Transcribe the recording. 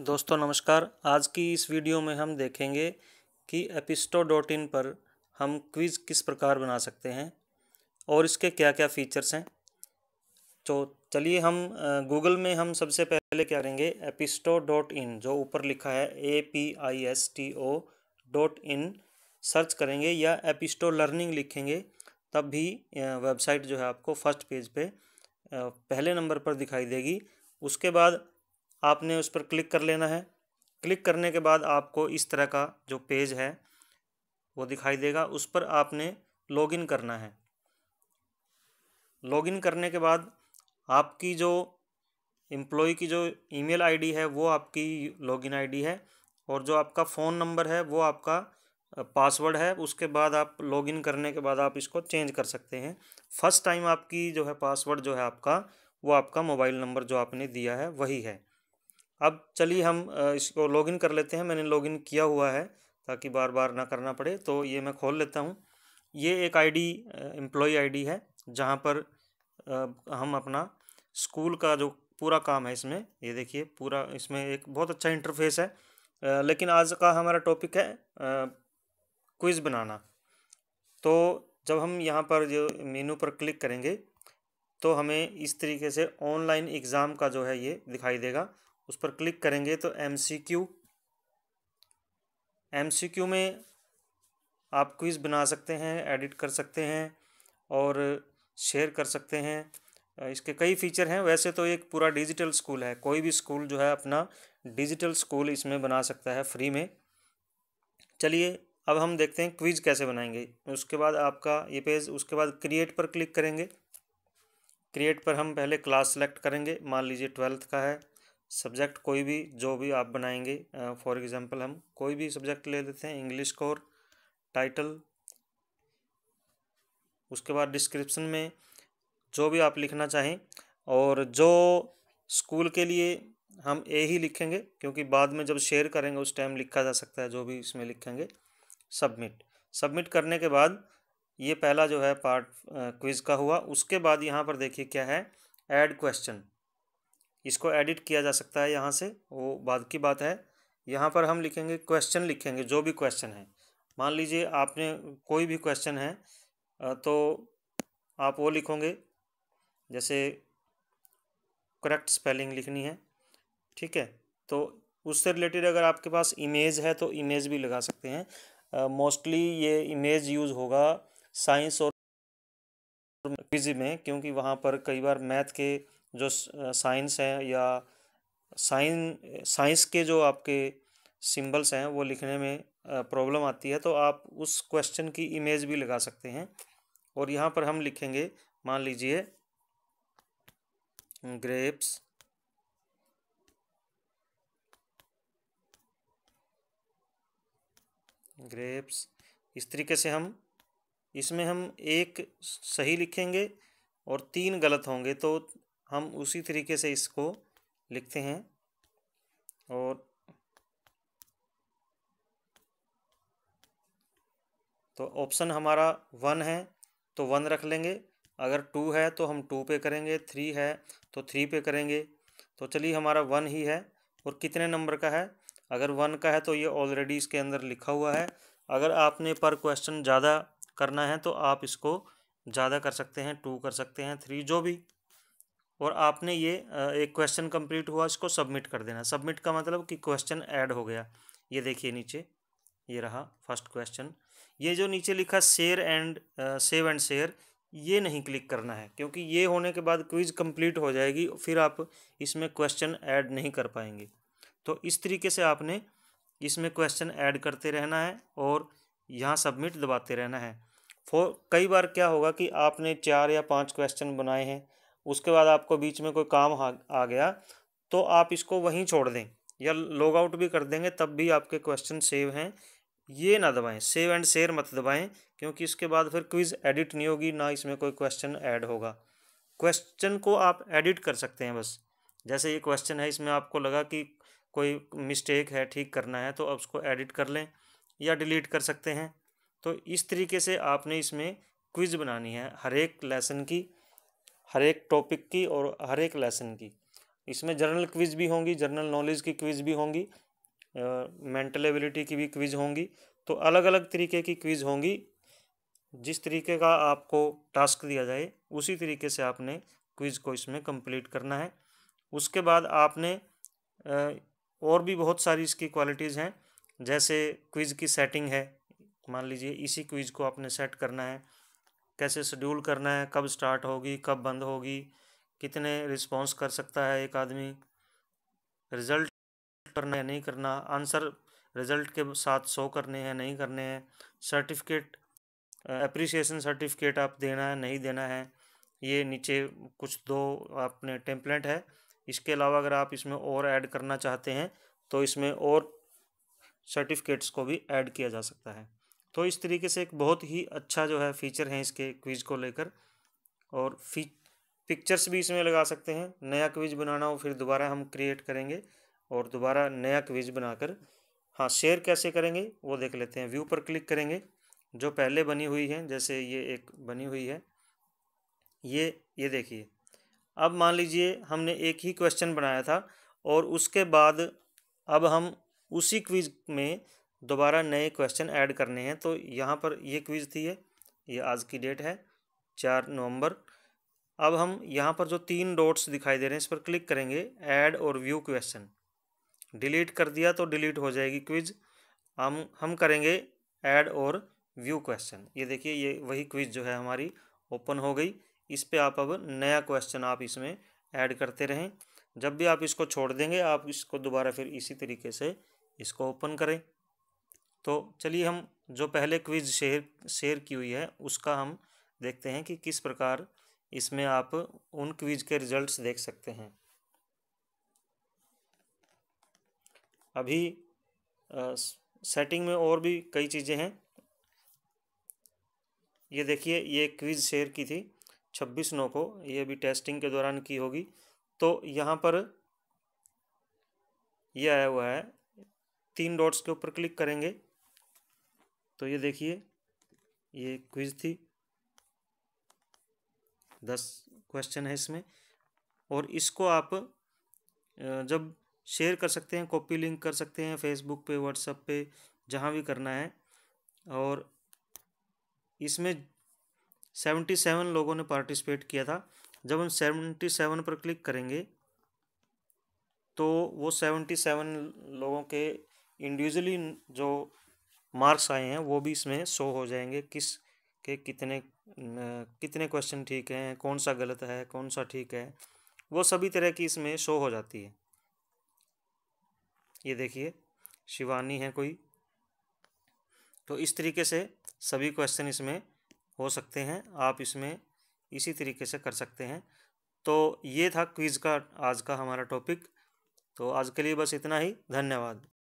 दोस्तों नमस्कार आज की इस वीडियो में हम देखेंगे कि एपिस्टो डॉट इन पर हम क्विज़ किस प्रकार बना सकते हैं और इसके क्या क्या फ़ीचर्स हैं तो चलिए हम गूगल में हम सबसे पहले क्या करेंगे एपिस्टो डॉट इन जो ऊपर लिखा है A P I S T O dot in search करेंगे या एपिस्टो लर्निंग लिखेंगे तब भी वेबसाइट जो है आपको फर्स्ट पेज पे पहले नंबर पर दिखाई देगी उसके बाद आपने उस पर क्लिक कर लेना है क्लिक करने के बाद आपको इस तरह का जो पेज है वो दिखाई देगा उस पर आपने लॉगिन करना है लॉगिन करने के बाद आपकी जो एम्प्लॉय की जो ईमेल आईडी है वो आपकी लॉगिन आईडी है और जो आपका फ़ोन नंबर है वो आपका पासवर्ड है उसके बाद आप लॉगिन करने के बाद आप इसको चेंज कर सकते हैं फर्स्ट टाइम आपकी जो है पासवर्ड जो है आपका वो आपका मोबाइल नंबर जो आपने दिया है वही है अब चलिए हम इसको लॉगिन कर लेते हैं मैंने लॉगिन किया हुआ है ताकि बार बार ना करना पड़े तो ये मैं खोल लेता हूँ ये एक आईडी एम्प्लॉय आईडी है जहाँ पर हम अपना स्कूल का जो पूरा काम है इसमें ये देखिए पूरा इसमें एक बहुत अच्छा इंटरफेस है लेकिन आज का हमारा टॉपिक है क्विज़ बनाना तो जब हम यहाँ पर जो मेनू पर क्लिक करेंगे तो हमें इस तरीके से ऑनलाइन एग्ज़ाम का जो है ये दिखाई देगा उस पर क्लिक करेंगे तो M C Q M C Q में आप क्विज़ बना सकते हैं एडिट कर सकते हैं और शेयर कर सकते हैं इसके कई फीचर हैं वैसे तो एक पूरा डिजिटल स्कूल है कोई भी स्कूल जो है अपना डिजिटल स्कूल इसमें बना सकता है फ्री में चलिए अब हम देखते हैं क्विज कैसे बनाएंगे उसके बाद आपका ये पेज उसके बाद क्रिएट पर क्लिक करेंगे क्रिएट पर हम पहले क्लास सेलेक्ट करेंगे मान लीजिए ट्वेल्थ का है सब्जेक्ट कोई भी जो भी आप बनाएंगे फॉर एग्ज़ाम्पल हम कोई भी सब्जेक्ट ले लेते हैं इंग्लिश कोर टाइटल उसके बाद डिस्क्रिप्शन में जो भी आप लिखना चाहें और जो स्कूल के लिए हम ए ही लिखेंगे क्योंकि बाद में जब शेयर करेंगे उस टाइम लिखा जा सकता है जो भी इसमें लिखेंगे सबमिट सबमिट करने के बाद ये पहला जो है पार्ट क्विज़ का हुआ उसके बाद यहाँ पर देखिए क्या है ऐड क्वेश्चन इसको एडिट किया जा सकता है यहाँ से वो बाद की बात है यहाँ पर हम लिखेंगे क्वेश्चन लिखेंगे जो भी क्वेश्चन है मान लीजिए आपने कोई भी क्वेश्चन है तो आप वो लिखोगे जैसे करेक्ट स्पेलिंग लिखनी है ठीक है तो उससे रिलेटेड अगर आपके पास इमेज है तो इमेज भी लगा सकते हैं मोस्टली uh, ये इमेज यूज़ होगा साइंस और फिजिक्स में क्योंकि वहाँ पर कई बार मैथ के जो साइंस हैं या साइन साइंस के जो आपके सिंबल्स हैं वो लिखने में प्रॉब्लम आती है तो आप उस क्वेश्चन की इमेज भी लगा सकते हैं और यहाँ पर हम लिखेंगे मान लीजिए ग्रेप्स ग्रेप्स इस तरीके से हम इसमें हम एक सही लिखेंगे और तीन गलत होंगे तो हम उसी तरीके से इसको लिखते हैं और तो ऑप्शन हमारा वन है तो वन रख लेंगे अगर टू है तो हम टू पे करेंगे थ्री है तो थ्री पे करेंगे तो चलिए हमारा वन ही है और कितने नंबर का है अगर वन का है तो ये ऑलरेडी इसके अंदर लिखा हुआ है अगर आपने पर क्वेश्चन ज़्यादा करना है तो आप इसको ज़्यादा कर सकते हैं टू कर सकते हैं थ्री जो भी और आपने ये एक क्वेश्चन कंप्लीट हुआ इसको सबमिट कर देना सबमिट का मतलब कि क्वेश्चन ऐड हो गया ये देखिए नीचे ये रहा फर्स्ट क्वेश्चन ये जो नीचे लिखा share and save and share ये नहीं क्लिक करना है क्योंकि ये होने के बाद क्विज कंप्लीट हो जाएगी फिर आप इसमें क्वेश्चन ऐड नहीं कर पाएंगे तो इस तरीके से आपने इसमें क्वेश्चन ऐड करते रहना है और यहाँ सबमिट दबाते रहना है फो कई बार क्या होगा कि आपने चार या पांच क्वेश्चन बनाए हैं उसके बाद आपको बीच में कोई काम आ गया तो आप इसको वहीं छोड़ दें या लॉग आउट भी कर देंगे तब भी आपके क्वेश्चन सेव हैं ये ना दबाएं सेव एंड शेयर मत दबाएं क्योंकि इसके बाद फिर क्विज़ एडिट नहीं होगी ना इसमें कोई क्वेश्चन ऐड होगा क्वेश्चन को आप एडिट कर सकते हैं बस जैसे ये क्वेश्चन है इसमें आपको लगा कि कोई मिस्टेक है ठीक करना है तो आप उसको एडिट कर लें या डिलीट कर सकते हैं तो इस तरीके से आपने इसमें क्विज़ बनानी है हर एक लेसन की हर एक टॉपिक की और हर एक लेसन की इसमें जनरल क्विज भी होंगी जनरल नॉलेज की क्विज भी होंगी मेंटल एबिलिटी की भी क्विज होंगी तो अलग अलग तरीके की क्विज होंगी जिस तरीके का आपको टास्क दिया जाए उसी तरीके से आपने क्विज को इसमें कंप्लीट करना है उसके बाद आपने और भी बहुत सारी इसकी क्वालिटीज़ हैं जैसे क्विज की सेटिंग है मान लीजिए इसी क्विज को आपने सेट करना है कैसे शेड्यूल करना है कब स्टार्ट होगी कब बंद होगी कितने रिस्पॉन्स कर सकता है एक आदमी रिज़ल्ट करना है नहीं करना आंसर रिज़ल्ट के साथ शो करने हैं नहीं करने हैं सर्टिफिकेट अप्रिसिएशन सर्टिफिकेट आप देना है नहीं देना है ये नीचे कुछ दो अपने टेम्पलेट है इसके अलावा अगर आप इसमें और ऐड करना चाहते हैं तो इसमें और सर्टिफिकेट्स को भी ऐड किया जा सकता है तो इस तरीके से एक बहुत ही अच्छा जो है फीचर है इसके क्विज को लेकर और फी पिक्चर्स भी इसमें लगा सकते हैं नया क्विज बनाना हो फिर दोबारा हम क्रिएट करेंगे और दोबारा नया क्विज बनाकर हाँ शेयर कैसे करेंगे वो देख लेते हैं व्यू पर क्लिक करेंगे जो पहले बनी हुई है जैसे ये एक बनी हुई है ये ये देखिए अब मान लीजिए हमने एक ही क्वेश्चन बनाया था और उसके बाद अब हम उसी क्विज में दोबारा नए क्वेश्चन ऐड करने हैं तो यहाँ पर ये क्विज़ थी है ये आज की डेट है चार नवंबर अब हम यहाँ पर जो तीन डॉट्स दिखाई दे रहे हैं इस पर क्लिक करेंगे ऐड और व्यू क्वेश्चन डिलीट कर दिया तो डिलीट हो जाएगी क्विज हम हम करेंगे ऐड और व्यू क्वेश्चन ये देखिए ये वही क्विज जो है हमारी ओपन हो गई इस पर आप अब नया क्वेश्चन आप इसमें ऐड करते रहें जब भी आप इसको छोड़ देंगे आप इसको दोबारा फिर इसी तरीके से इसको ओपन करें तो चलिए हम जो पहले क्विज शेयर शेयर की हुई है उसका हम देखते हैं कि किस प्रकार इसमें आप उन क्विज के रिजल्ट्स देख सकते हैं अभी आ, सेटिंग में और भी कई चीज़ें हैं ये देखिए ये क्विज शेयर की थी छब्बीस नौ को ये अभी टेस्टिंग के दौरान की होगी तो यहाँ पर ये आया हुआ है तीन डॉट्स के ऊपर क्लिक करेंगे तो ये देखिए ये क्विज थी दस क्वेश्चन है इसमें और इसको आप जब शेयर कर सकते हैं कॉपी लिंक कर सकते हैं फेसबुक पे व्हाट्सअप पे जहाँ भी करना है और इसमें सेवेंटी सेवन लोगों ने पार्टिसिपेट किया था जब हम सेवेंटी सेवन पर क्लिक करेंगे तो वो सेवेंटी सेवन लोगों के इंडिविजुअली जो मार्क्स आए हैं वो भी इसमें शो हो जाएंगे किस के कितने कितने क्वेश्चन ठीक हैं कौन सा गलत है कौन सा ठीक है वो सभी तरह की इसमें शो हो जाती है ये देखिए शिवानी है कोई तो इस तरीके से सभी क्वेश्चन इसमें हो सकते हैं आप इसमें इसी तरीके से कर सकते हैं तो ये था क्विज़ का आज का हमारा टॉपिक तो आज के लिए बस इतना ही धन्यवाद